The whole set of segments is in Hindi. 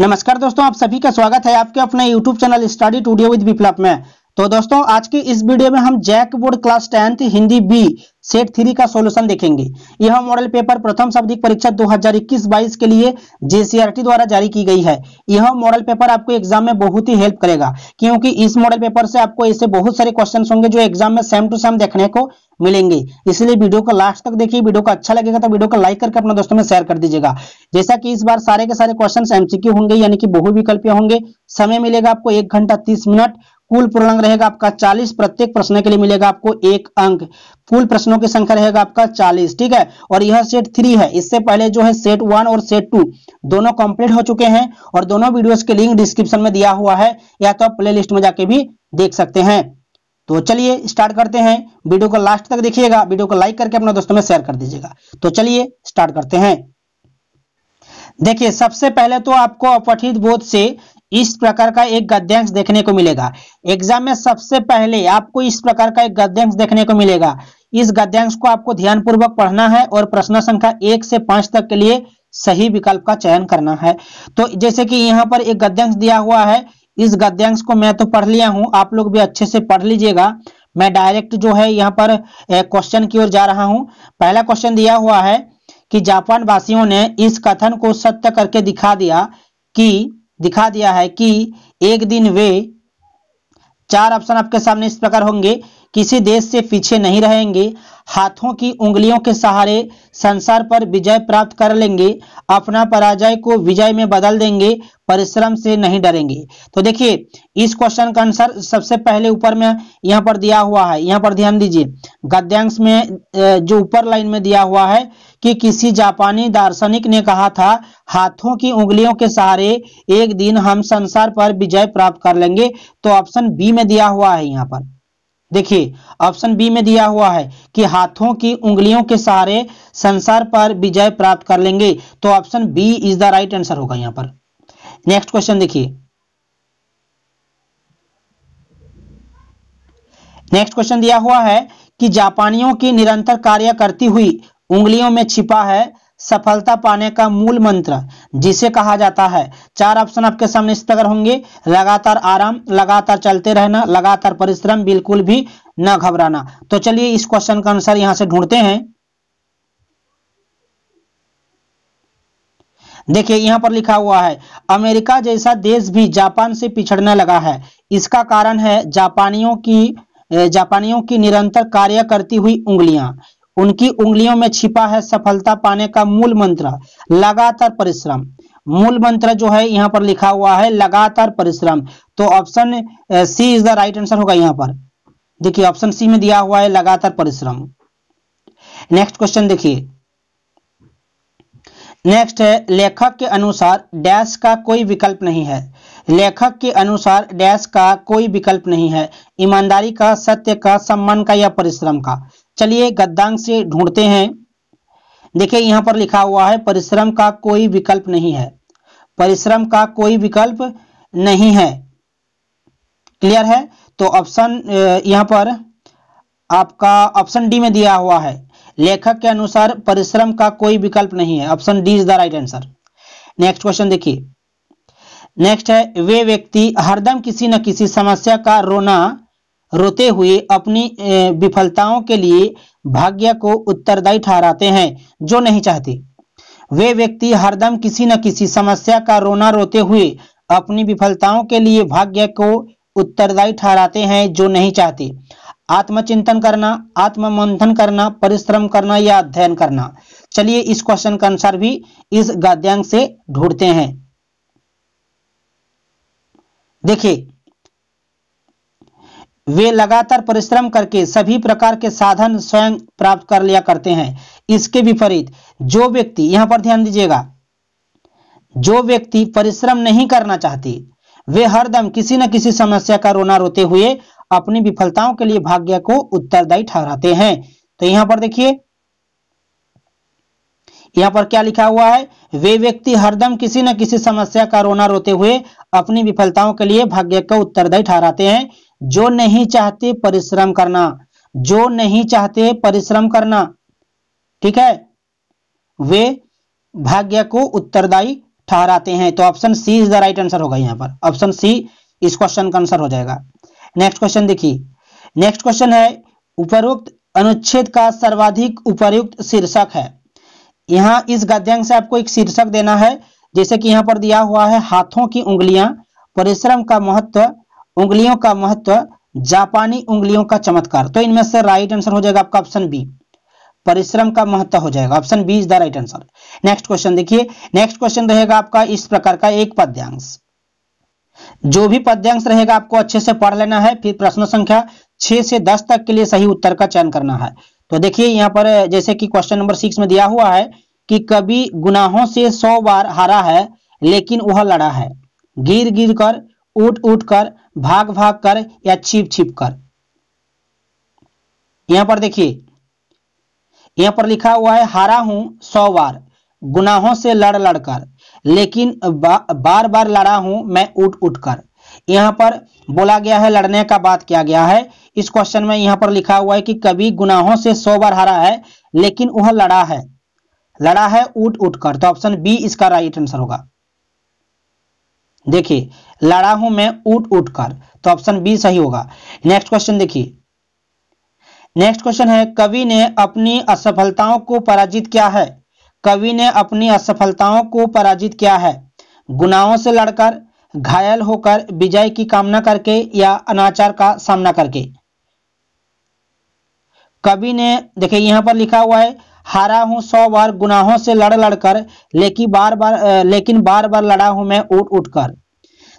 नमस्कार दोस्तों आप सभी का स्वागत है आपके अपने YouTube channel study studio with Viplav में तो दोस्तों आज की इस वीडियो में हम JAC board class tenth Hindi B set three का सॉल्यूशन देखेंगे यह मॉडल पेपर प्रथम शब्दिक परीक्षा 2021-22 के लिए जेसीआरटी द्वारा जारी की गई है यह मॉडल पेपर आपको एग्जाम में बहुत ही हेल्प करेगा क्योंकि इस मॉडल पेपर से आपको ऐसे बहुत सारे क्वेश्चन होंगे जो एग्जाम में सेम टू सेम देखने को मिलेंगे इसलिए वीडियो को लास्ट तक देखिए वीडियो को अच्छा लगेगा तो वीडियो को लाइक करके अपने दोस्तों में शेयर कर दीजिएगा जैसा कि इस बार सारे के सारे क्वेश्चन एमसीक्यू होंगे यानी कि बहुविकल्पीय होंगे समय मिलेगा आपको एक घंटा तीस मिनट कुल पूर्णांक रहेगा आपका 40 प्रत्येक प्रश्न के लिए मिलेगा आपको एक अंक कुल प्रश्नों की संख्या रहेगा आपका 40 ठीक है और यह सेट थ्री है इससे पहले जो है सेट वन और सेट टू दोनों कंप्लीट हो चुके हैं और दोनों वीडियोस के लिंक डिस्क्रिप्शन में दिया हुआ है या तो आप लिस्ट में जाके भी देख सकते हैं तो चलिए स्टार्ट करते हैं वीडियो को लास्ट तक देखिएगा वीडियो को लाइक करके अपने दोस्तों में शेयर कर दीजिएगा तो चलिए स्टार्ट करते हैं देखिए सबसे पहले तो आपको अपठित बोध से इस प्रकार का एक गद्यांश देखने को मिलेगा एग्जाम में सबसे पहले आपको इस प्रकार का एक गद्यांश देखने को मिलेगा इस गद्यांश को आपको ध्यानपूर्वक पढ़ना है और प्रश्न संख्या एक से पांच तक के लिए सही विकल्प का चयन करना है तो जैसे कि यहाँ पर एक गद्यांश दिया हुआ है इस गद्यांश को मैं तो पढ़ लिया हूँ आप लोग भी अच्छे से पढ़ लीजिएगा मैं डायरेक्ट जो है यहाँ पर क्वेश्चन की ओर जा रहा हूँ पहला क्वेश्चन दिया हुआ है कि जापान वासियों ने इस कथन को सत्य करके दिखा दिया कि दिखा दिया है कि एक दिन वे चार ऑप्शन आपके सामने इस प्रकार होंगे किसी देश से पीछे नहीं रहेंगे हाथों की उंगलियों के सहारे संसार पर विजय प्राप्त कर लेंगे अपना पराजय को विजय में बदल देंगे परिश्रम से नहीं डरेंगे तो देखिए इस क्वेश्चन का आंसर सबसे पहले ऊपर में यहाँ पर दिया हुआ है यहाँ पर ध्यान दीजिए गद्यांश में जो ऊपर लाइन में दिया हुआ है कि किसी जापानी दार्शनिक ने कहा था हाथों की उंगलियों के सहारे एक दिन हम संसार पर विजय प्राप्त कर लेंगे तो ऑप्शन बी में दिया हुआ है यहाँ पर देखिए ऑप्शन बी में दिया हुआ है कि हाथों की उंगलियों के सहारे संसार पर विजय प्राप्त कर लेंगे तो option B is the right answer होगा यहां पर नेक्स्ट क्वेश्चन देखिए नेक्स्ट क्वेश्चन दिया हुआ है कि जापानियों की निरंतर कार्य करती हुई उंगलियों में छिपा है सफलता पाने का मूल मंत्र जिसे कहा जाता है चार ऑप्शन आपके सामने इस प्रकार होंगे लगातार आराम लगातार चलते रहना लगातार परिश्रम बिल्कुल भी न घबराना तो चलिए इस क्वेश्चन का आंसर यहां से ढूंढते हैं देखिए यहां पर लिखा हुआ है अमेरिका जैसा देश भी जापान से पिछड़ने लगा है इसका कारण है जापानियों की जापानियों की निरंतर कार्य करती हुई उंगलियां उनकी उंगलियों में छिपा है सफलता पाने का मूल मंत्र लगातार परिश्रम मूल मंत्र जो है यहाँ पर लिखा हुआ है लगातार परिश्रम तो option C is the right answer होगा यहाँ पर देखिए ऑप्शन सी में दिया हुआ है लगातार परिश्रम नेक्स्ट क्वेश्चन देखिए नेक्स्ट है लेखक के अनुसार डैश का कोई विकल्प नहीं है लेखक के अनुसार डैश का कोई विकल्प नहीं है ईमानदारी का सत्य का सम्मान का या परिश्रम का चलिए गद्दांग से ढूंढते हैं देखिए यहां पर लिखा हुआ है परिश्रम का कोई विकल्प नहीं है परिश्रम का कोई विकल्प नहीं है क्लियर है तो ऑप्शन यहां पर आपका ऑप्शन डी में दिया हुआ है लेखक के अनुसार परिश्रम का कोई विकल्प नहीं है option D is the right answer next question देखिए नेक्स्ट है वे व्यक्ति हरदम किसी न किसी समस्या का रोना रोते हुए अपनी विफलताओं के लिए भाग्य को उत्तरदायी ठहराते हैं जो नहीं चाहते वे व्यक्ति हरदम किसी न किसी समस्या का रोना रोते हुए अपनी विफलताओं के लिए भाग्य को उत्तरदायी ठहराते हैं जो नहीं चाहते आत्मचिंतन करना आत्म मंथन करना परिश्रम करना या अध्ययन करना चलिए इस क्वेश्चन का आंसर भी इस गाद्यांग से ढूंढते हैं देखिए वे लगातार परिश्रम करके सभी प्रकार के साधन स्वयं प्राप्त कर लिया करते हैं इसके विपरीत जो व्यक्ति यहाँ पर ध्यान दीजिएगा जो व्यक्ति परिश्रम नहीं करना चाहते वे हरदम किसी न किसी समस्या का रोना रोते हुए अपनी विफलताओं के लिए भाग्य को उत्तरदायी ठहराते हैं तो यहां पर देखिए यहां पर क्या लिखा हुआ है वे व्यक्ति हरदम किसी न किसी समस्या का रोना रोते हुए अपनी विफलताओं के लिए भाग्य का उत्तरदायी ठहराते हैं जो नहीं चाहते परिश्रम करना जो नहीं चाहते परिश्रम करना ठीक है वे भाग्य को उत्तरदायी ठहराते हैं तो option C is the right answer होगा यहां पर ऑप्शन सी इस क्वेश्चन का आंसर हो जाएगा नेक्स्ट क्वेश्चन देखिए नेक्स्ट क्वेश्चन है उपरोक्त अनुच्छेद का सर्वाधिक उपयुक्त शीर्षक है यहां इस गद्यांग से आपको एक शीर्षक देना है जैसे कि यहां पर दिया हुआ है हाथों की उंगलियां परिश्रम का महत्व उंगलियों का महत्व जापानी उंगलियों का चमत्कार तो इनमें से राइट आंसर हो जाएगा आपका ऑप्शन बी परिश्रम का महत्व हो जाएगा option B is the right answer next question देखिए नेक्स्ट क्वेश्चन रहेगा आपका इस प्रकार का एक पद्यांश जो भी पद्यांश रहेगा आपको अच्छे से पढ़ लेना है फिर प्रश्न संख्या छह से दस तक के लिए सही उत्तर का चयन करना है तो देखिए यहाँ पर जैसे कि क्वेश्चन नंबर सिक्स में दिया हुआ है कि कभी गुनाहों से सौ बार हारा है लेकिन वह लड़ा है गिर गिर कर उठ उठ कर भाग भाग कर या छिप छिप कर यहां पर देखिए यहां पर लिखा हुआ है हारा हूं सौ बार गुनाहों से लड़ लड़कर लेकिन बा, बार बार लड़ा हूं मैं उठ उठ कर पर बोला गया है लड़ने का बात किया गया है इस क्वेश्चन में यहां पर लिखा हुआ है कि कभी गुनाहों से सौ बार हारा है लेकिन वह लड़ा है लड़ा है उठ उठ कर तो ऑप्शन बी इसका राइट आंसर होगा देखिए लड़ा हूं मैं उठ उठ कर तो ऑप्शन बी सही होगा नेक्स्ट क्वेश्चन देखिए नेक्स्ट क्वेश्चन है कवि ने अपनी असफलताओं को पराजित किया है कवि ने अपनी असफलताओं को पराजित किया है गुनाहों से लड़कर घायल होकर विजय की कामना करके या अनाचार का सामना करके कवि ने देखिए यहाँ पर लिखा हुआ है हारा हूँ सौ बार गुनाहों से लड़ लड़कर लेकिन बार बार लेकिन बार बार लड़ा हूं मैं उठ उठ कर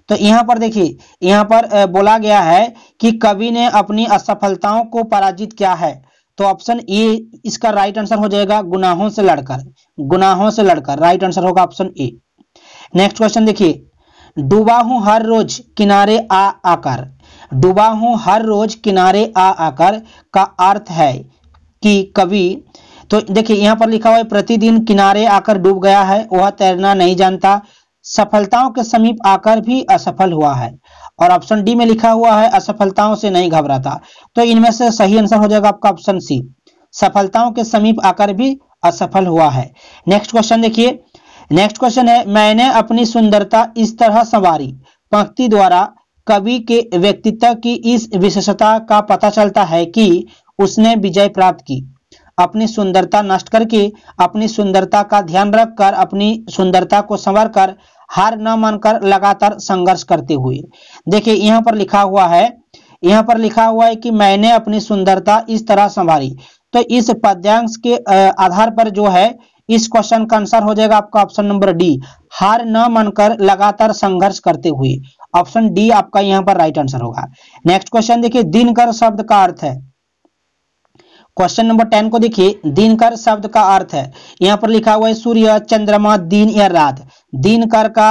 तो यहाँ पर देखिए यहाँ पर बोला गया है कि कवि ने अपनी असफलताओं को पराजित किया है तो ऑप्शन ए इसका राइट आंसर हो जाएगा गुनाहों से लड़कर गुनाहों से लड़कर राइट आंसर होगा ऑप्शन ए नेक्स्ट क्वेश्चन देखिए डूबा हूं हर रोज किनारे आ आकर डूबा हूँ हर रोज किनारे आ आकर का अर्थ है कि कभी तो देखिए यहाँ पर लिखा हुआ है प्रतिदिन किनारे आकर डूब गया है वह तैरना नहीं जानता सफलताओं के समीप आकर भी असफल हुआ है और ऑप्शन डी में लिखा हुआ है असफलताओं से नहीं घबराता तो इनमें से सही आंसर हो जाएगा आपका ऑप्शन सी सफलताओं के समीप आकर भी असफल हुआ है नेक्स्ट क्वेश्चन देखिए नेक्स्ट क्वेश्चन है मैंने अपनी सुंदरता इस तरह संवारी पंक्ति द्वारा कवि के व्यक्तित्व की इस विशेषता का पता चलता है कि उसने विजय प्राप्त की अपनी सुंदरता नष्ट करके अपनी सुंदरता का ध्यान रखकर अपनी सुंदरता को संवर कर हार न मानकर लगातार संघर्ष करते हुए देखिए यहाँ पर लिखा हुआ है यहाँ पर लिखा हुआ है कि मैंने अपनी सुंदरता इस तरह संभाली तो इस पद्यांश के आधार पर जो है इस क्वेश्चन का आंसर हो जाएगा आपका ऑप्शन नंबर डी हार न मानकर लगातार संघर्ष करते हुए ऑप्शन डी आपका यहाँ पर राइट आंसर होगा नेक्स्ट क्वेश्चन देखिए दिनकर शब्द का अर्थ है क्वेश्चन नंबर टेन को देखिए दिनकर शब्द का अर्थ है यहां पर लिखा हुआ है सूर्य चंद्रमा दिन या रात दिनकर का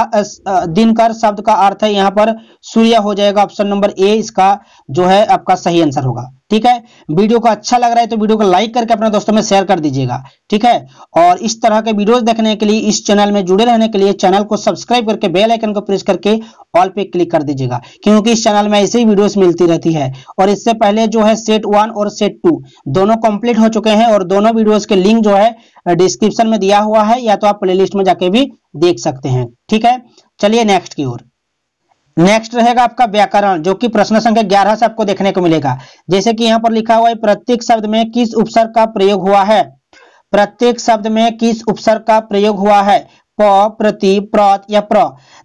दिनकर शब्द का अर्थ है यहाँ पर सूर्य हो जाएगा ऑप्शन नंबर ए इसका जो है आपका सही आंसर होगा ठीक है वीडियो को अच्छा लग रहा है तो वीडियो को लाइक करके अपने दोस्तों में शेयर कर दीजिएगा ठीक है और इस तरह के वीडियोस देखने के लिए इस चैनल में जुड़े रहने के लिए चैनल को सब्सक्राइब करके बेल आइकन को प्रेस करके ऑल पे क्लिक कर दीजिएगा क्योंकि इस चैनल में ऐसी वीडियोस मिलती रहती है और इससे पहले जो है सेट वन और सेट टू दोनों कंप्लीट हो चुके हैं और दोनों वीडियोज के लिंक जो है डिस्क्रिप्शन में दिया हुआ है या तो आप प्ले में जाके भी देख सकते हैं ठीक है चलिए नेक्स्ट की ओर नेक्स्ट रहेगा आपका व्याकरण जो कि प्रश्न संख्या ग्यारह से आपको देखने को मिलेगा जैसे कि यहाँ पर लिखा हुआ है प्रत्येक शब्द में किस उपसर्ग का प्रयोग हुआ है प्रत्येक शब्द में किस उपसर्ग का प्रयोग हुआ है प प्रति प्रत या प्र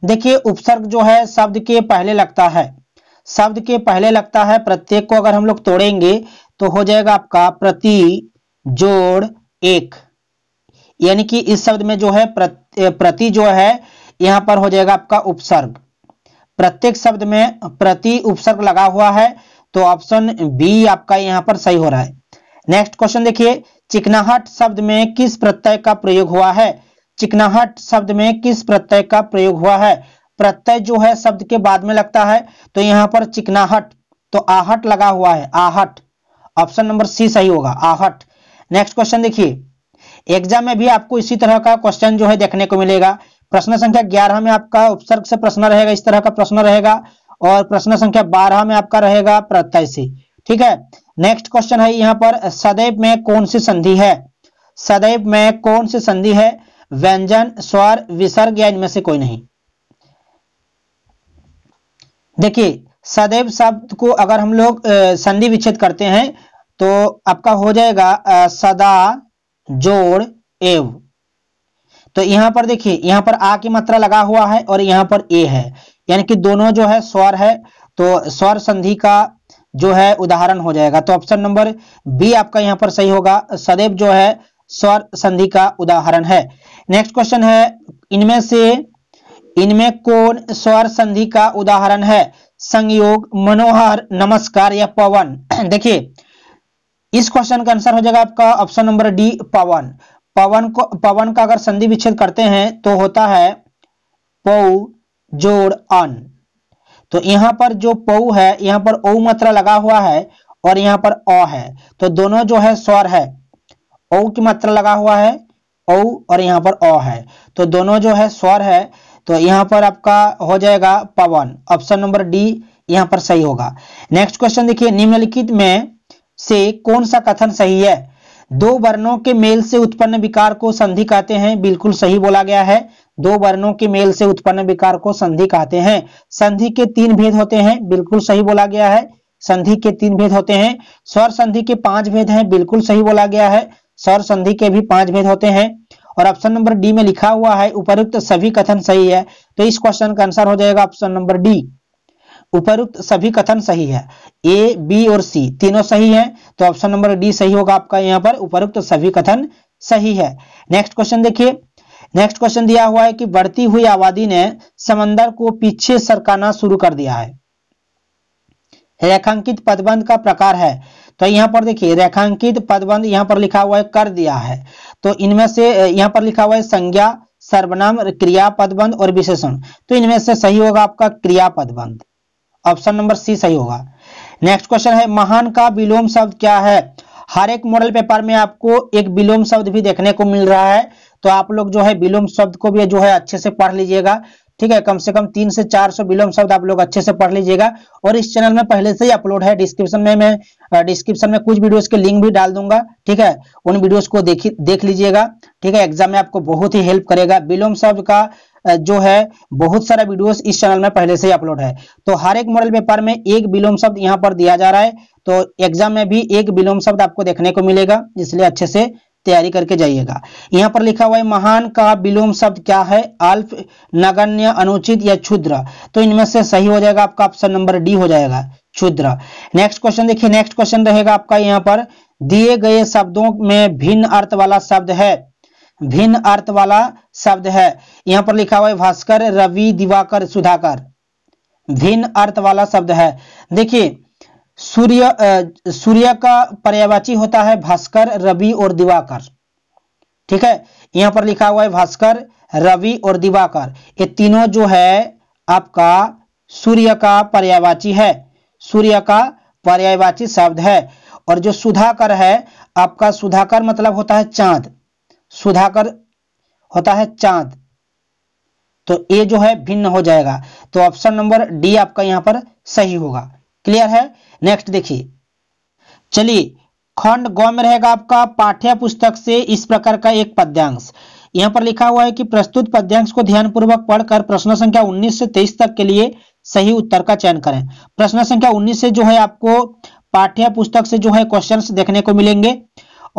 देखिए उपसर्ग जो है शब्द के पहले लगता है शब्द के पहले लगता है प्रत्येक को अगर हम लोग तोड़ेंगे तो हो जाएगा आपका प्रति जोड़ एक यानी कि इस शब्द में जो है प्रति जो है यहां पर हो जाएगा आपका उपसर्ग प्रत्येक शब्द में प्रति उपसर्ग लगा हुआ है तो ऑप्शन बी आपका यहाँ पर सही हो रहा है नेक्स्ट क्वेश्चन देखिए चिकनाहट शब्द में किस प्रत्यय का प्रयोग हुआ है चिकनाहट शब्द में किस प्रत्यय का प्रयोग हुआ है प्रत्यय जो है शब्द के बाद में लगता है तो यहाँ पर चिकनाहट तो आहट लगा हुआ है आहट ऑप्शन नंबर सी सही होगा आहट नेक्स्ट क्वेश्चन देखिए एग्जाम में भी आपको इसी तरह का क्वेश्चन जो है देखने को मिलेगा प्रश्न संख्या ग्यारह में आपका उपसर्ग से प्रश्न रहेगा इस तरह का प्रश्न रहेगा और प्रश्न संख्या बारह में आपका रहेगा प्रत्याशी ठीक है नेक्स्ट क्वेश्चन है यहाँ पर सदैव में कौन सी संधि है सदैव में कौन सी संधि है व्यंजन स्वर विसर्ग या इनमें से कोई नहीं देखिए सदैव शब्द को अगर हम लोग संधि विच्छेद करते हैं तो आपका हो जाएगा सदा जोड़ एवं तो यहाँ पर देखिए यहाँ पर आ की मात्रा लगा हुआ है और यहाँ पर ए है यानी कि दोनों जो है स्वर है तो स्वर संधि का जो है उदाहरण हो जाएगा तो ऑप्शन नंबर बी आपका यहाँ पर सही होगा सदैव जो है स्वर संधि का उदाहरण है नेक्स्ट क्वेश्चन है इनमें से इनमें कौन स्वर संधि का उदाहरण है संयोग मनोहर नमस्कार या पवन देखिए इस क्वेश्चन का आंसर हो जाएगा आपका ऑप्शन नंबर डी पवन पवन को पवन का अगर संधि विच्छेद करते हैं तो होता है पौ जोड़ अन तो यहां पर जो पौ है यहां पर औ मात्रा लगा हुआ है और यहाँ पर अ है तो दोनों जो है स्वर है ओ की मात्रा लगा हुआ है औ और यहां पर अ है तो दोनों जो है स्वर है तो यहां पर आपका हो जाएगा पवन ऑप्शन नंबर डी यहां पर सही होगा नेक्स्ट क्वेश्चन देखिए निम्नलिखित में से कौन सा कथन सही है दो वर्णों के मेल से उत्पन्न विकार को संधि कहते हैं बिल्कुल सही बोला गया है दो वर्णों के मेल से उत्पन्न विकार को संधि कहते हैं संधि के तीन भेद होते हैं बिल्कुल सही बोला गया है संधि के तीन भेद होते हैं स्वर संधि के पांच भेद हैं बिल्कुल सही बोला गया है स्वर संधि के भी पांच भेद होते हैं और ऑप्शन नंबर डी में लिखा हुआ है उपरुक्त सभी कथन सही है तो इस क्वेश्चन का आंसर हो जाएगा ऑप्शन नंबर डी उपरुक्त सभी कथन सही है ए बी और सी तीनों सही है तो ऑप्शन नंबर डी सही होगा आपका यहाँ पर उपरुक्त सभी कथन सही है नेक्स्ट क्वेश्चन देखिए नेक्स्ट क्वेश्चन दिया हुआ है कि बढ़ती हुई आबादी ने समंदर को पीछे सरकाना शुरू कर दिया है रेखांकित पदबंध का प्रकार है तो यहाँ पर देखिए रेखांकित पदबंध यहाँ पर लिखा हुआ है कर दिया है तो इनमें से यहाँ पर लिखा हुआ है संज्ञा सर्वनाम क्रिया पदबंध और विशेषण तो इनमें से सही होगा आपका क्रिया पदबंध ऑप्शन नंबर सी सही होगा नेक्स्ट क्वेश्चन है महान का विलोम शब्द क्या है हर एक मॉडल पेपर में आपको एक विलोम शब्द भी देखने को मिल रहा है तो आप लोग जो है विलोम शब्द को भी जो है अच्छे से पढ़ लीजिएगा ठीक है कम से कम तीन से चार सौ विलोम शब्द आप लोग अच्छे से पढ़ लीजिएगा और इस चैनल में पहले से ही अपलोड है डिस्क्रिप्शन में मैं डिस्क्रिप्शन में कुछ वीडियोस के लिंक भी डाल दूंगा ठीक है उन वीडियोस को देखी देख लीजिएगा ठीक है एग्जाम में आपको बहुत ही हेल्प करेगा विलोम शब्द का जो है बहुत सारा वीडियोस इस चैनल में पहले से ही अपलोड है तो हर एक मॉडल पेपर में एक विलोम शब्द यहाँ पर दिया जा रहा है तो एग्जाम में भी एक विलोम शब्द आपको देखने को मिलेगा इसलिए अच्छे से तैयारी करके जाइएगा यहाँ पर लिखा हुआ है महान का विलोम शब्द क्या है अल्प नगण्य अनुचित या क्षुद्र तो इनमें से सही हो जाएगा आपका ऑप्शन नंबर डी हो जाएगा क्षुद्र नेक्स्ट क्वेश्चन देखिए नेक्स्ट क्वेश्चन रहेगा आपका यहाँ पर दिए गए शब्दों में भिन्न अर्थ वाला शब्द है भिन्न अर्थ वाला शब्द है यहां पर लिखा हुआ है भास्कर रवि दिवाकर सुधाकर भिन्न अर्थ वाला शब्द है देखिए सूर्य सूर्य का पर्यावाची होता है भास्कर रवि और दिवाकर ठीक है यहां पर लिखा हुआ है भास्कर रवि और दिवाकर ये तीनों जो है आपका सूर्य का पर्यावाची है सूर्य का पर्यायवाची शब्द है और जो सुधाकर है आपका सुधाकर मतलब होता है चांद सुधाकर होता है चांद तो ए जो है भिन्न हो जाएगा तो ऑप्शन नंबर डी आपका यहां पर सही होगा क्लियर है नेक्स्ट देखिए चलिए खंड ग में रहेगा आपका पाठ्य पुस्तक से इस प्रकार का एक पद्यांश यहां पर लिखा हुआ है कि प्रस्तुत पद्यांश को ध्यानपूर्वक पढ़कर प्रश्न संख्या 19 से 23 तक के लिए सही उत्तर का चयन करें प्रश्न संख्या 19 से जो है आपको पाठ्य पुस्तक से जो है क्वेश्चन देखने को मिलेंगे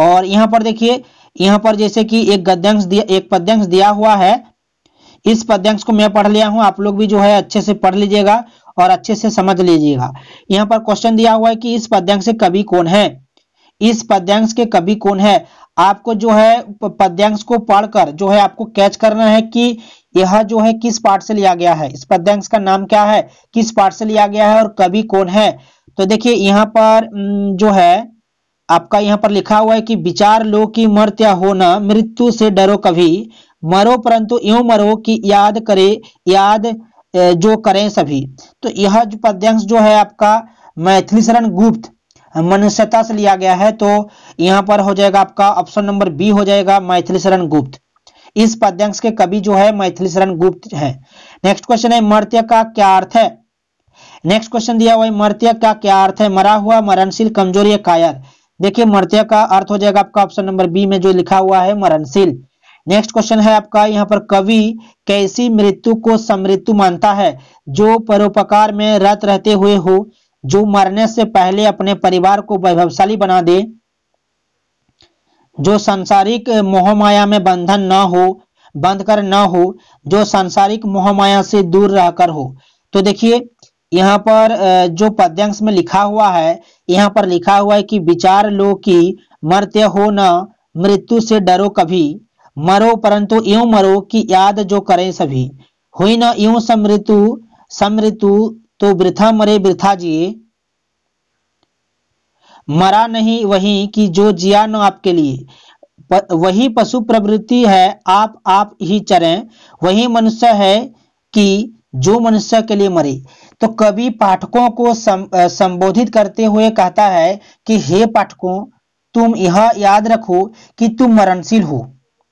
और यहां पर देखिए यहाँ पर जैसे कि एक गद्यांश दिया एक पद्यांश दिया हुआ है इस पद्यांश को मैं पढ़ लिया हूँ आप लोग भी जो है अच्छे से पढ़ लीजिएगा और अच्छे से समझ लीजिएगा यहाँ पर क्वेश्चन दिया हुआ है कि इस पद्यांश से कवि कौन है इस पद्यांश के कवि कौन है आपको जो है पद्यांश को पढ़कर जो है आपको कैच करना है कि यह जो है किस पार्ट से लिया गया है इस पद्यांश का नाम क्या है किस पार्ट से लिया गया है और कवि कौन है तो देखिए यहाँ पर जो है आपका यहाँ पर लिखा हुआ है कि विचार लो कि मर्त्या होना मृत्यु से डरो कभी मरो परंतु यूं मरो कि याद करे याद जो करें सभी तो यह जो पद्यांश जो है आपका मैथिली शरण गुप्त मनुष्यता से लिया गया है तो यहाँ पर हो जाएगा आपका ऑप्शन नंबर बी हो जाएगा मैथिली शरण गुप्त इस पद्यांश के कवि जो है मैथिली शरण गुप्त है नेक्स्ट क्वेश्चन है मर्त्य का क्या अर्थ है नेक्स्ट क्वेश्चन दिया हुआ है मर्त्य का क्या अर्थ है मरा हुआ मरणशील कमजोर या कायर देखिए मर्त्य का अर्थ हो जाएगा आपका ऑप्शन नंबर बी में जो लिखा हुआ है मरणशील नेक्स्ट क्वेश्चन है आपका यहाँ पर कवि कैसी मृत्यु को समृत्यु मानता है जो परोपकार में रत रहते हुए हो जो मरने से पहले अपने परिवार को वैभवशाली बना दे जो सांसारिक मोहमाया में बंधन न हो बंध कर न हो जो सांसारिक मोहमाया से दूर रहकर हो तो देखिए यहाँ पर जो पद्यांश में लिखा हुआ है यहाँ पर लिखा हुआ है कि विचार लो कि मर्त्य हो न मृत्यु से डरो कभी मरो परंतु यूं मरो कि याद जो करें सभी हुई न यूं समृतु समृतु तो वृथा मरे वृथा जिए मरा नहीं वही कि जो जिया न आपके लिए प, वही पशु प्रवृत्ति है आप आप ही चरें वही मनुष्य है कि जो मनुष्य के लिए मरे तो कवि पाठकों को सम, संबोधित करते हुए कहता है कि हे पाठकों तुम यह याद रखो कि तुम मरणशील हो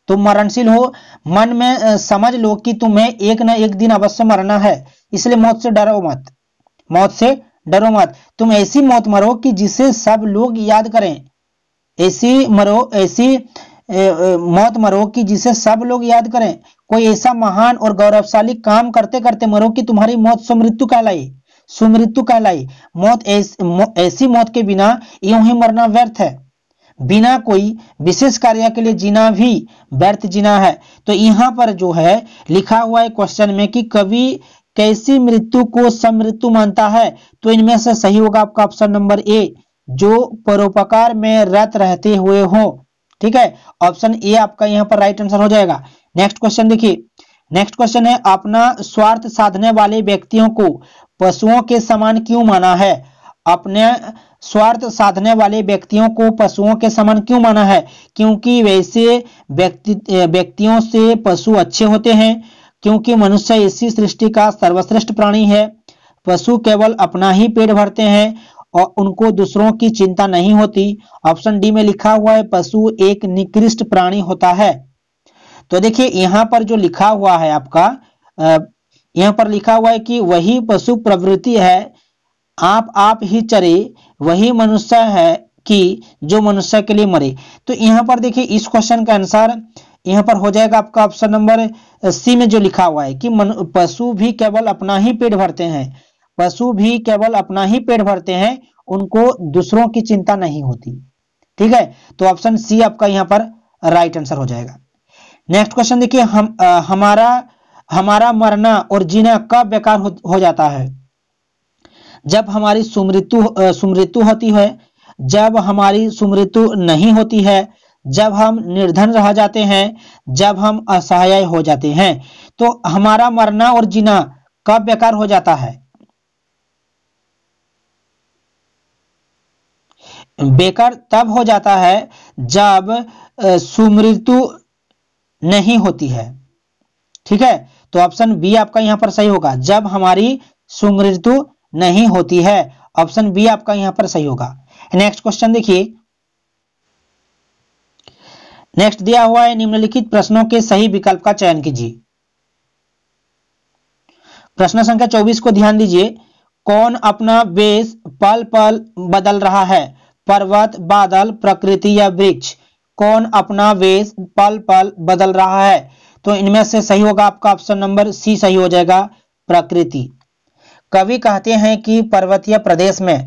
तुम मरणशील हो मन में समझ लो कि तुम्हें एक ना एक दिन अवश्य मरना है इसलिए मौत से डरो मत मौत से डरो मत तुम ऐसी मौत मरो कि जिसे सब लोग याद करें ऐसी मरो ऐसी मौत मरो कि जिसे सब लोग याद करें कोई ऐसा महान और गौरवशाली काम करते करते मरो कि तुम्हारी मौत सुमृत्यु कहलाई सुमृत्यु कहलाई मौत ऐसी मौत के बिना यूं ही मरना व्यर्थ है बिना कोई विशेष कार्य के लिए जीना भी व्यर्थ जीना है तो यहाँ पर जो है लिखा हुआ है क्वेश्चन में कि कवि कैसी मृत्यु को समृत्यु मानता है तो इनमें से सही होगा आपका ऑप्शन नंबर ए जो परोपकार में रत रहते हुए हो ठीक है ऑप्शन ए आपका यहाँ पर राइट आंसर हो जाएगा नेक्स्ट क्वेश्चन देखिए नेक्स्ट क्वेश्चन है अपना स्वार्थ साधने वाले व्यक्तियों को पशुओं के समान क्यों माना है अपने स्वार्थ साधने वाले व्यक्तियों को पशुओं के समान क्यों माना है क्योंकि वैसे व्यक्ति व्यक्तियों से पशु अच्छे होते हैं क्योंकि मनुष्य इसी सृष्टि का सर्वश्रेष्ठ प्राणी है पशु केवल अपना ही पेट भरते हैं और उनको दूसरों की चिंता नहीं होती ऑप्शन डी में लिखा हुआ है पशु एक निकृष्ट प्राणी होता है तो देखिए यहाँ पर जो लिखा हुआ है आपका यहाँ पर लिखा हुआ है कि वही पशु प्रवृत्ति है आप आप ही चरे वही मनुष्य है कि जो मनुष्य के लिए मरे तो यहाँ पर देखिए इस क्वेश्चन का आंसर यहाँ पर हो जाएगा आपका ऑप्शन नंबर सी में जो लिखा हुआ है कि पशु भी केवल अपना ही पेट भरते हैं पशु भी केवल अपना ही पेट भरते हैं उनको दूसरों की चिंता नहीं होती ठीक है तो ऑप्शन सी आपका यहाँ पर राइट आंसर हो जाएगा नेक्स्ट क्वेश्चन देखिए हम आ, हमारा हमारा मरना और जीना कब बेकार हो, हो जाता है जब हमारी सुमृत्यु सुमृत्यु होती है जब हमारी सुमृत्यु नहीं होती है जब हम निर्धन रह जाते हैं जब हम असहाय हो जाते हैं तो हमारा मरना और जीना कब बेकार हो जाता है बेकार तब हो जाता है जब सुमृतु नहीं होती है ठीक है तो ऑप्शन बी आपका यहां पर सही होगा जब हमारी सुमृतु नहीं होती है ऑप्शन बी आपका यहां पर सही होगा नेक्स्ट क्वेश्चन देखिए नेक्स्ट दिया हुआ है निम्नलिखित प्रश्नों के सही विकल्प का चयन कीजिए प्रश्न संख्या 24 को ध्यान दीजिए कौन अपना बेस पल पल बदल रहा है पर्वत बादल प्रकृति या वृक्ष कौन अपना वेश पल पल बदल रहा है तो इनमें से सही होगा आपका ऑप्शन नंबर सी सही हो जाएगा प्रकृति कवि कहते हैं कि पर्वतीय प्रदेश में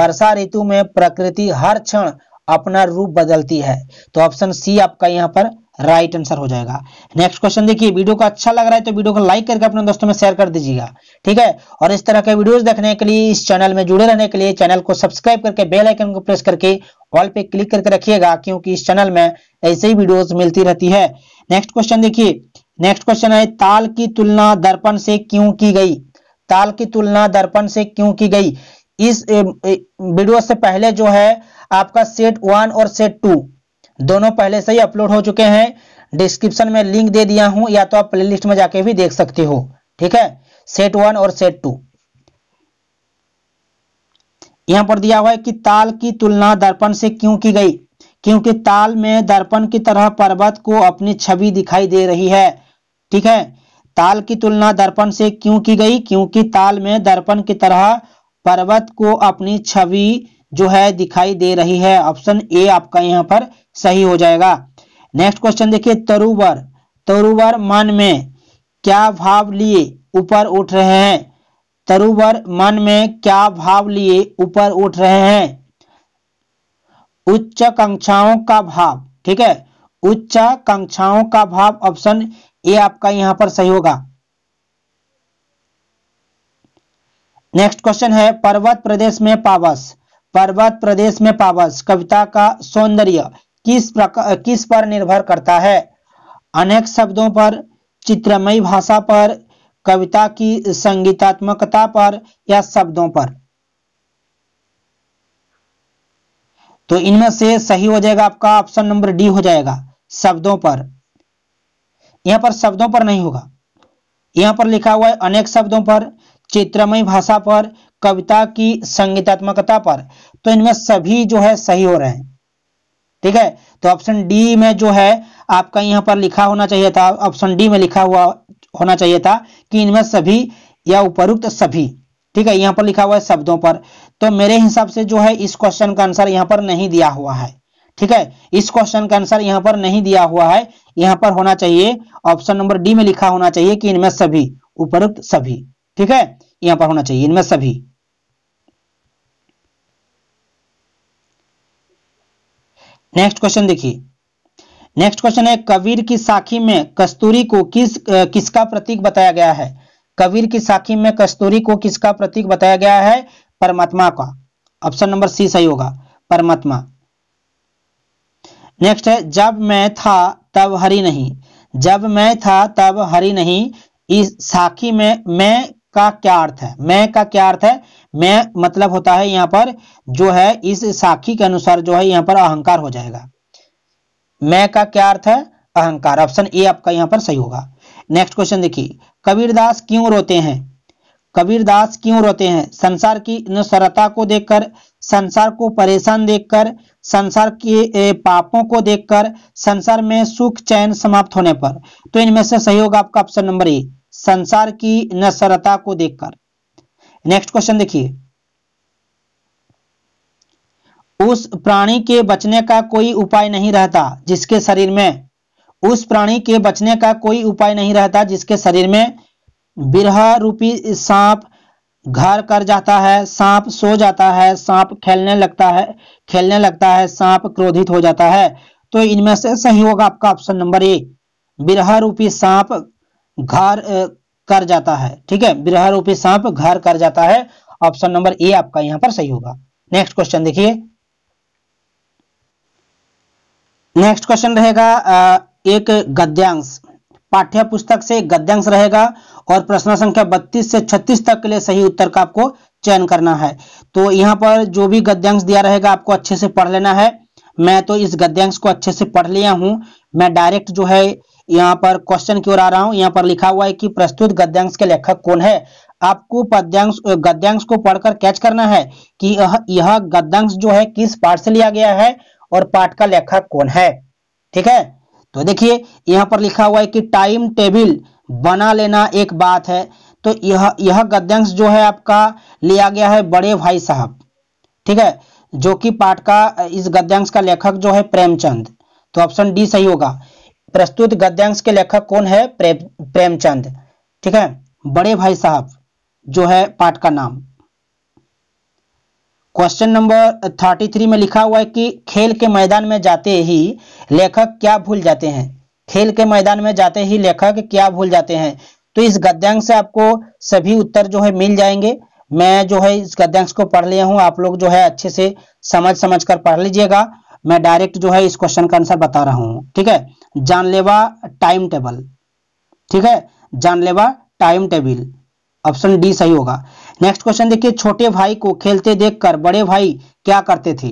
वर्षा ऋतु में प्रकृति हर क्षण अपना रूप बदलती है तो ऑप्शन सी आपका यहाँ पर राइट आंसर हो जाएगा नेक्स्ट क्वेश्चन देखिए वीडियो को अच्छा लग रहा है तो वीडियो को लाइक करके अपने दोस्तों में शेयर कर दीजिएगा ठीक है और इस तरह के वीडियोस देखने के लिए इस चैनल में जुड़े रहने के लिए चैनल को सब्सक्राइब करके बेल आइकन को प्रेस करके ऑल पे क्लिक करके रखिएगा क्योंकि इस चैनल में ऐसे ही वीडियोस मिलती रहती है नेक्स्ट क्वेश्चन देखिए नेक्स्ट क्वेश्चन है ताल की तुलना दर्पण से क्यों की गई ताल की तुलना दर्पण से क्यों की गई इस वीडियो से पहले जो है आपका सेट वन और सेट टू दोनों पहले से ही अपलोड हो चुके हैं डिस्क्रिप्शन में लिंक दे दिया हूं या तो आप प्लेलिस्ट में जाके भी देख सकते हो ठीक है सेट वन और सेट टू यहां पर दिया हुआ है कि ताल की तुलना दर्पण से क्यों की गई क्योंकि ताल में दर्पण की तरह पर्वत को अपनी छवि दिखाई दे रही है ठीक है ताल की तुलना दर्पण से क्यों की गई क्योंकि ताल में दर्पण की तरह पर्वत को अपनी छवि जो है दिखाई दे रही है ऑप्शन ए आपका यहाँ पर सही हो जाएगा नेक्स्ट क्वेश्चन देखिए तरुवर तरुवर मन में क्या भाव लिए ऊपर उठ रहे हैं तरुवर मन में क्या भाव लिए ऊपर उठ रहे हैं उच्च कंक्षाओं का भाव ठीक है उच्च कंक्षाओं का भाव ऑप्शन ए आपका यहां पर सही होगा नेक्स्ट क्वेश्चन है पर्वत प्रदेश में पावस पर्वत प्रदेश में पावस कविता का सौंदर्य किस प्रकार किस पर निर्भर करता है अनेक शब्दों पर चित्रमयी भाषा पर कविता की संगीतात्मकता पर या शब्दों पर तो इनमें से सही हो जाएगा आपका ऑप्शन नंबर डी हो जाएगा शब्दों पर यहां पर शब्दों पर नहीं होगा यहां पर लिखा हुआ है अनेक शब्दों पर चित्रमय भाषा पर कविता की संगीतात्मकता पर तो इनमें सभी जो है सही हो रहे हैं ठीक है तो ऑप्शन डी में जो है आपका यहां पर लिखा होना चाहिए था ऑप्शन डी में लिखा हुआ होना चाहिए था कि इनमें सभी या उपरुक्त सभी ठीक है यहां पर लिखा हुआ है शब्दों पर तो मेरे हिसाब से जो है इस क्वेश्चन का आंसर यहां पर नहीं दिया हुआ है ठीक है इस क्वेश्चन का आंसर यहां पर नहीं दिया हुआ है यहां पर होना चाहिए ऑप्शन नंबर डी में लिखा होना चाहिए कि इनमें सभी उपरुक्त सभी ठीक है यहां पर होना चाहिए इनमें सभी नेक्स्ट क्वेश्चन देखिए नेक्स्ट क्वेश्चन है कबीर की साखी में कस्तूरी को किस किसका प्रतीक बताया गया है कबीर की साखी में कस्तूरी को किसका प्रतीक बताया गया है परमात्मा का ऑप्शन नंबर सी सही होगा परमात्मा नेक्स्ट है जब मैं था तब हरी नहीं जब मैं था तब हरी नहीं इस साखी में मैं का क्या अर्थ है मैं का क्या अर्थ है मैं मतलब होता है यहाँ पर जो है इस साखी के अनुसार जो है यहाँ पर अहंकार हो जाएगा मैं का क्या अर्थ है अहंकार ऑप्शन ए आपका यहाँ पर सही होगा नेक्स्ट क्वेश्चन देखिए कबीरदास क्यों रोते हैं कबीरदास क्यों रोते हैं संसार की निस्वरता को देखकर संसार को परेशान देखकर संसार के पापों को देखकर संसार में सुख चैन समाप्त होने पर तो इनमें से सही होगा आपका ऑप्शन नंबर ए संसार की नसरता को देखकर नेक्स्ट क्वेश्चन देखिए उस प्राणी के बचने का कोई उपाय नहीं रहता जिसके शरीर में उस प्राणी के बचने का कोई उपाय नहीं रहता जिसके शरीर में बिरह रूपी सांप घर कर जाता है सांप सो जाता है सांप खेलने लगता है खेलने लगता है सांप क्रोधित हो जाता है तो इनमें से सही होगा आपका ऑप्शन नंबर ए बिरह रूपी सांप घर कर जाता है ठीक है बिरह रूपी सांप घर कर जाता है ऑप्शन नंबर ए आपका यहां पर सही होगा नेक्स्ट क्वेश्चन देखिए नेक्स्ट क्वेश्चन रहेगा एक गद्यांश पाठ्य पुस्तक से गद्यांश रहेगा और प्रश्न संख्या 32 से 36 तक के लिए सही उत्तर का आपको चयन करना है तो यहाँ पर जो भी गद्यांश दिया रहेगा आपको अच्छे से पढ़ लेना है मैं तो इस गद्यांश को अच्छे से पढ़ लिया हूं मैं डायरेक्ट जो है यहाँ पर क्वेश्चन की ओर आ रहा हूँ यहाँ पर लिखा हुआ है कि प्रस्तुत गद्यांश के लेखक कौन है आपको पद्यांश गद्यांश को पढ़कर कैच करना है कि यह, यह गद्यांश जो है किस पाठ से लिया गया है और पाठ का लेखक कौन है ठीक है तो देखिए यहाँ पर लिखा हुआ है कि टाइम टेबल बना लेना एक बात है तो यह यह गद्यांश जो है आपका लिया गया है बड़े भाई साहब ठीक है जो कि पाठ का इस गद्यांश का लेखक जो है प्रेमचंद तो ऑप्शन डी सही होगा प्रस्तुत गद्यांश के लेखक कौन है प्रे, प्रेमचंद ठीक है बड़े भाई साहब जो है पाठ का नाम क्वेश्चन नंबर थर्टी थ्री में लिखा हुआ है कि खेल के मैदान में जाते ही लेखक क्या भूल जाते हैं खेल के मैदान में जाते ही लेखक क्या भूल जाते हैं तो इस गद्यांश से आपको सभी उत्तर जो है मिल जाएंगे मैं जो है इस गद्यांश को पढ़ लिया हूं आप लोग जो है अच्छे से समझ समझ कर पढ़ लीजिएगा मैं डायरेक्ट जो है इस क्वेश्चन का आंसर बता रहा हूँ ठीक है जानलेवा टाइम टेबल ठीक है जानलेवा टाइम टेबल ऑप्शन डी सही होगा नेक्स्ट क्वेश्चन देखिए छोटे भाई को खेलते देखकर बड़े भाई क्या करते थे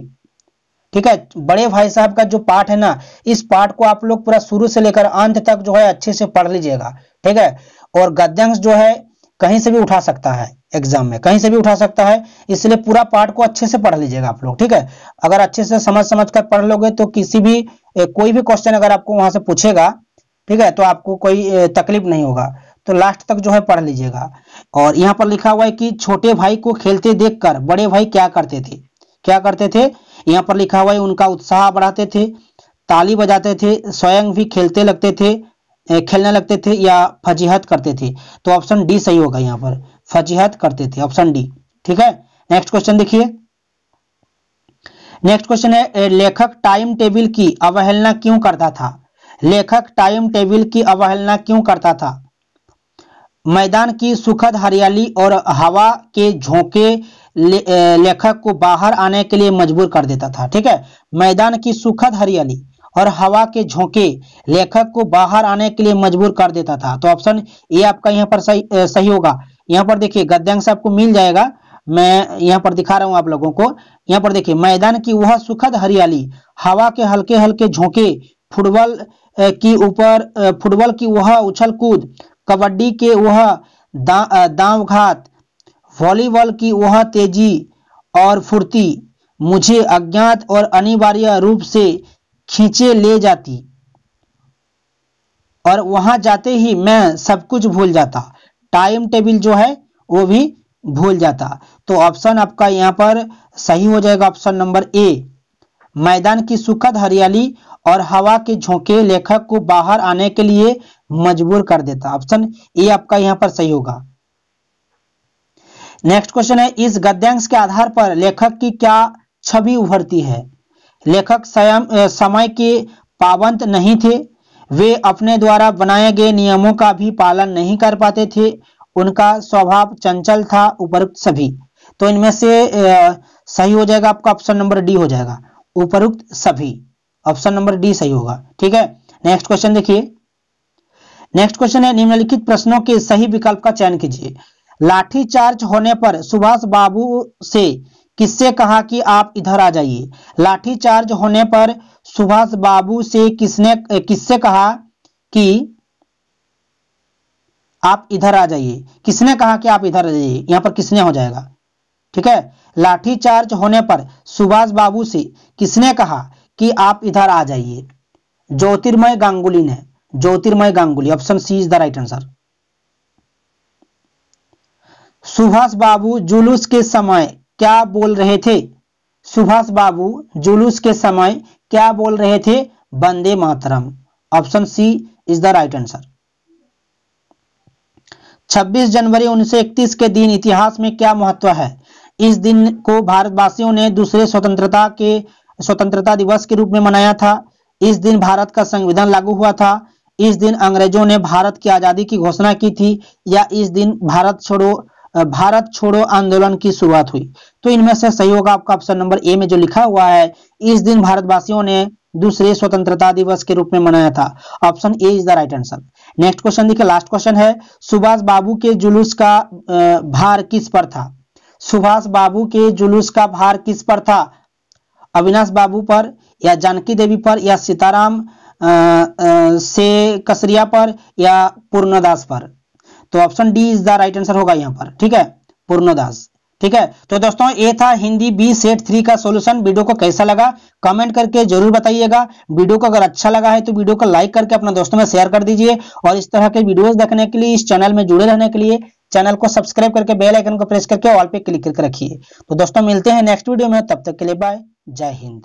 ठीक है बड़े भाई साहब का जो पाठ है ना इस पाठ को आप लोग पूरा शुरू से लेकर अंत तक जो है अच्छे से पढ़ लीजिएगा ठीक है और गद्यांश जो है कहीं से भी उठा सकता है एग्जाम में कहीं से भी उठा सकता है इसलिए पूरा पार्ट को अच्छे से पढ़ लीजिएगा आप लोग ठीक है अगर अच्छे से समझ समझ कर पढ़ लोगे तो किसी भी कोई भी क्वेश्चन अगर आपको वहां से पूछेगा ठीक है तो आपको कोई तकलीफ नहीं होगा तो लास्ट तक जो है पढ़ लीजिएगा और यहाँ पर लिखा हुआ है कि छोटे भाई को खेलते कर बड़े भाई क्या करते थे क्या करते थे यहाँ पर लिखा हुआ है उनका उत्साह बढ़ाते थे ताली बजाते थे स्वयं भी खेलते लगते थे खेलने लगते थे या फजीहत करते थे तो ऑप्शन डी सही होगा यहाँ पर फजीहत करते थे ऑप्शन डी ठीक है नेक्स्ट क्वेश्चन देखिए नेक्स्ट क्वेश्चन है लेखक टाइम टेबल की अवहेलना क्यों करता था लेखक टाइम टेबल की अवहेलना क्यों करता था मैदान की सुखद हरियाली और हवा के झोंके ले, लेखक को बाहर आने के लिए मजबूर कर देता था ठीक है मैदान की सुखद हरियाली और हवा के झोंके लेखक को बाहर आने के लिए मजबूर कर देता था तो ऑप्शन ए आपका यहाँ पर सही सही होगा यहाँ पर देखिए गद्यांश आपको मिल जाएगा मैं यहाँ पर दिखा रहा हूँ आप लोगों को यहाँ पर देखिए मैदान की वह सुखद हरियाली हवा के हल्के हल्के झोंके फुटबॉल की ऊपर फुटबॉल की वह उछल कूद कबड्डी के वह दाव घात वॉलीबॉल की वह तेजी और फुर्ती मुझे अज्ञात और अनिवार्य रूप से खींचे ले जाती और वहां जाते ही मैं सब कुछ भूल जाता टाइम टेबल जो है वो भी भूल जाता तो ऑप्शन आपका यहाँ पर सही हो जाएगा ऑप्शन नंबर ए मैदान की सुखद हरियाली और हवा के झोंके लेखक को बाहर आने के लिए मजबूर कर देता ऑप्शन ए आपका यहाँ पर सही होगा नेक्स्ट क्वेश्चन है इस गद्यांश के आधार पर लेखक की क्या छवि उभरती है लेखक स्वयं समय के पाबंद नहीं थे वे अपने द्वारा बनाए गए नियमों का भी पालन नहीं कर पाते थे उनका स्वभाव चंचल था उपरुक्त सभी तो इनमें से सही हो जाएगा आपका ऑप्शन नंबर डी हो जाएगा उपरुक्त सभी ऑप्शन नंबर डी सही होगा ठीक है नेक्स्ट क्वेश्चन देखिए नेक्स्ट क्वेश्चन है निम्नलिखित प्रश्नों के सही विकल्प का चयन कीजिए लाठीचार्ज होने पर सुभाष बाबू से किससे कहा कि आप इधर आ जाइए लाठीचार्ज होने पर सुभाष बाबू से किसने किससे कहा कि आप इधर आ जाइए किसने कहा कि आप इधर आ जाइए यहां पर किसने हो जाएगा ठीक है लाठीचार्ज होने पर सुभाष बाबू से किसने कहा कि आप इधर आ जाइए ज्योतिर्मय गांगुली ने Jyotirmoy Ganguly option C is the right answer Subhash Babu जुलूस के समय क्या बोल रहे थे सुभाष बाबू जुलूस के समय क्या बोल रहे थे Vande Mataram option C is the right answer 26 जनवरी 1931 के दिन इतिहास में क्या महत्व है इस दिन को भारतवासियों ने दूसरे स्वतंत्रता के स्वतंत्रता दिवस के रूप में मनाया था इस दिन भारत का संविधान लागू हुआ था इस दिन अंग्रेजों ने भारत की आजादी की घोषणा की थी या इस दिन भारत छोड़ो भारत छोड़ो आंदोलन की शुरुआत हुई तो इनमें से सही होगा आपका ऑप्शन नंबर ए में जो लिखा हुआ है इस दिन भारतवासियों ने दूसरे स्वतंत्रता दिवस के रूप में मनाया था option A is the right answer next question देखिए लास्ट क्वेश्चन है सुभाष बाबू के जुलूस का भार किस पर था सुभाष बाबू के जुलूस का भार किस पर था अविनाश बाबू पर या जानकी देवी पर या सीताराम से कसरिया पर या पूर्णदास पर तो option D is the right answer होगा यहाँ पर ठीक है पूर्णदास ठीक है तो दोस्तों ये था हिंदी बी सेट थ्री का सोल्यूशन वीडियो को कैसा लगा कमेंट करके जरूर बताइएगा वीडियो को अगर अच्छा लगा है तो वीडियो को लाइक करके अपने दोस्तों में शेयर कर दीजिए और इस तरह के वीडियोस देखने के लिए इस चैनल में जुड़े रहने के लिए चैनल को सब्सक्राइब करके बेल आइकन को प्रेस करके ऑल पे क्लिक करके रखिए तो दोस्तों मिलते हैं नेक्स्ट वीडियो में तब तक के लिए बाय जय हिंद